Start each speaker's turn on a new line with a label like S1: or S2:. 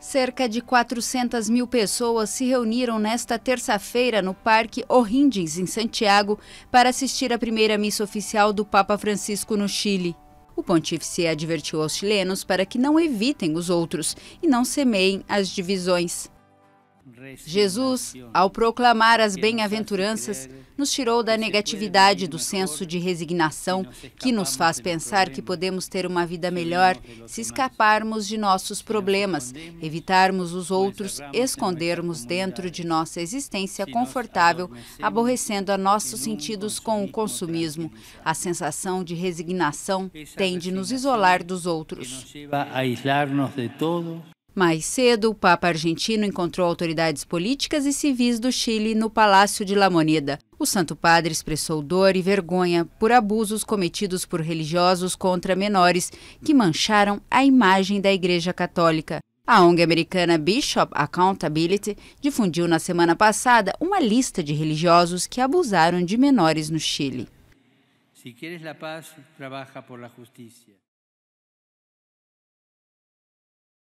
S1: Cerca de 400 mil pessoas se reuniram nesta terça-feira no Parque O'Higgins em Santiago, para assistir à primeira missa oficial do Papa Francisco no Chile. O pontífice advertiu aos chilenos para que não evitem os outros e não semeiem as divisões. Jesus, ao proclamar as bem-aventuranças, nos tirou da negatividade do senso de resignação que nos faz pensar que podemos ter uma vida melhor se escaparmos de nossos problemas, evitarmos os outros, escondermos dentro de nossa existência confortável, aborrecendo a nossos sentidos com o consumismo. A sensação de resignação tende a nos isolar dos outros. Mais cedo, o Papa argentino encontrou autoridades políticas e civis do Chile no Palácio de La Moneda. O Santo Padre expressou dor e vergonha por abusos cometidos por religiosos contra menores que mancharam a imagem da Igreja Católica. A ONG americana Bishop Accountability difundiu na semana passada uma lista de religiosos que abusaram de menores no Chile.
S2: Se quieres a paz, trabalha por la justiça.